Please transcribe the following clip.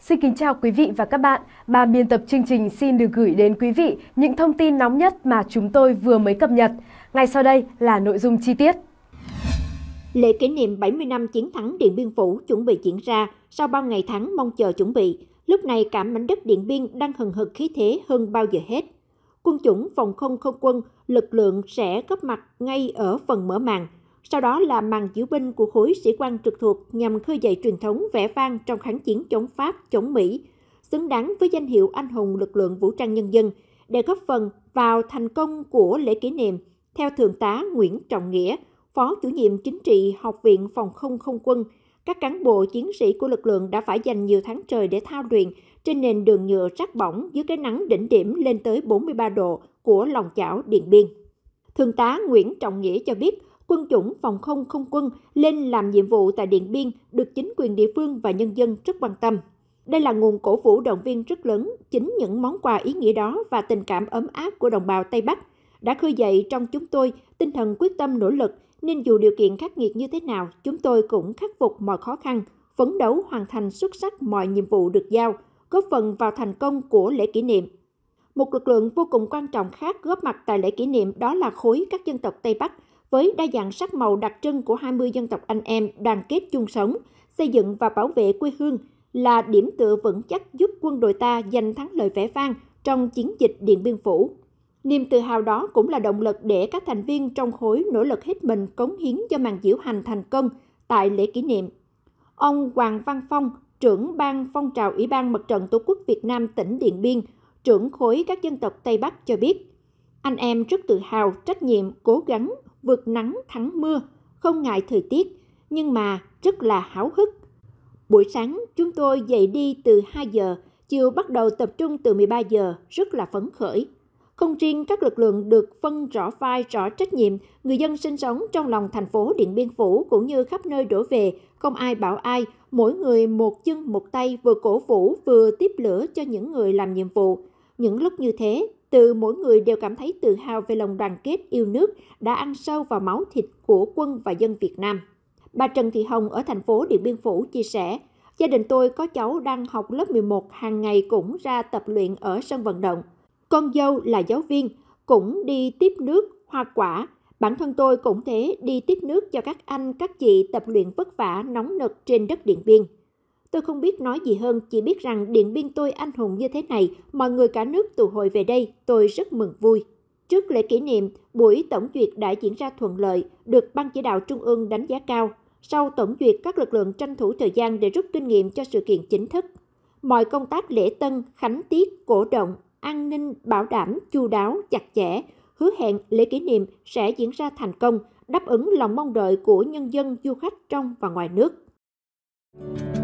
Xin kính chào quý vị và các bạn. Ban biên tập chương trình xin được gửi đến quý vị những thông tin nóng nhất mà chúng tôi vừa mới cập nhật. Ngay sau đây là nội dung chi tiết. Lễ kỷ niệm 70 năm chiến thắng Điện Biên Phủ chuẩn bị diễn ra sau bao ngày tháng mong chờ chuẩn bị. Lúc này cả mảnh đất Điện Biên đang hừng hực khí thế hơn bao giờ hết. Quân chủng phòng không không quân lực lượng sẽ góp mặt ngay ở phần mở màn – sau đó là màn diễu binh của khối sĩ quan trực thuộc nhằm khơi dậy truyền thống vẻ vang trong kháng chiến chống Pháp, chống Mỹ, xứng đáng với danh hiệu anh hùng lực lượng vũ trang nhân dân để góp phần vào thành công của lễ kỷ niệm theo Thượng tá Nguyễn Trọng Nghĩa, Phó chủ nhiệm chính trị Học viện Phòng không Không quân, các cán bộ chiến sĩ của lực lượng đã phải dành nhiều tháng trời để thao luyện trên nền đường nhựa rắc bỏng dưới cái nắng đỉnh điểm lên tới 43 độ của lòng chảo Điện Biên. Thượng tá Nguyễn Trọng Nghĩa cho biết, quân chủng phòng không không quân lên làm nhiệm vụ tại Điện Biên được chính quyền địa phương và nhân dân rất quan tâm. Đây là nguồn cổ vũ động viên rất lớn, chính những món quà ý nghĩa đó và tình cảm ấm áp của đồng bào Tây Bắc đã khơi dậy trong chúng tôi tinh thần quyết tâm nỗ lực, nên dù điều kiện khắc nghiệt như thế nào, chúng tôi cũng khắc phục mọi khó khăn, phấn đấu hoàn thành xuất sắc mọi nhiệm vụ được giao, góp phần vào thành công của lễ kỷ niệm. Một lực lượng vô cùng quan trọng khác góp mặt tại lễ kỷ niệm đó là khối các dân tộc Tây Bắc – với đa dạng sắc màu đặc trưng của 20 dân tộc anh em đoàn kết chung sống, xây dựng và bảo vệ quê hương là điểm tựa vững chắc giúp quân đội ta giành thắng lợi vẻ vang trong chiến dịch Điện Biên Phủ. Niềm tự hào đó cũng là động lực để các thành viên trong khối nỗ lực hết mình cống hiến cho màn diễu hành thành công tại lễ kỷ niệm. Ông Hoàng Văn Phong, trưởng ban phong trào Ủy ban Mặt trận Tổ quốc Việt Nam tỉnh Điện Biên, trưởng khối các dân tộc Tây Bắc cho biết, anh em rất tự hào, trách nhiệm, cố gắng, vượt nắng thắng mưa, không ngại thời tiết, nhưng mà rất là háo hức. Buổi sáng chúng tôi dậy đi từ 2 giờ, chiều bắt đầu tập trung từ 13 giờ, rất là phấn khởi. Không riêng các lực lượng được phân rõ vai rõ trách nhiệm, người dân sinh sống trong lòng thành phố Điện Biên Phủ cũng như khắp nơi đổ về, không ai bảo ai, mỗi người một chân một tay vừa cổ vũ vừa tiếp lửa cho những người làm nhiệm vụ. Những lúc như thế, từ mỗi người đều cảm thấy tự hào về lòng đoàn kết yêu nước đã ăn sâu vào máu thịt của quân và dân Việt Nam. Bà Trần Thị Hồng ở thành phố Điện Biên Phủ chia sẻ, gia đình tôi có cháu đang học lớp 11 hàng ngày cũng ra tập luyện ở sân vận động. Con dâu là giáo viên, cũng đi tiếp nước, hoa quả. Bản thân tôi cũng thế, đi tiếp nước cho các anh, các chị tập luyện vất vả, nóng nực trên đất Điện Biên. Tôi không biết nói gì hơn, chỉ biết rằng Điện Biên tôi anh hùng như thế này, mọi người cả nước tụ hội về đây, tôi rất mừng vui. Trước lễ kỷ niệm, buổi tổng duyệt đã diễn ra thuận lợi, được Ban chỉ đạo Trung ương đánh giá cao. Sau tổng duyệt, các lực lượng tranh thủ thời gian để rút kinh nghiệm cho sự kiện chính thức. Mọi công tác lễ tân, khánh tiết, cổ động, an ninh bảo đảm, chu đáo, chặt chẽ, hứa hẹn lễ kỷ niệm sẽ diễn ra thành công, đáp ứng lòng mong đợi của nhân dân, du khách trong và ngoài nước. Thank you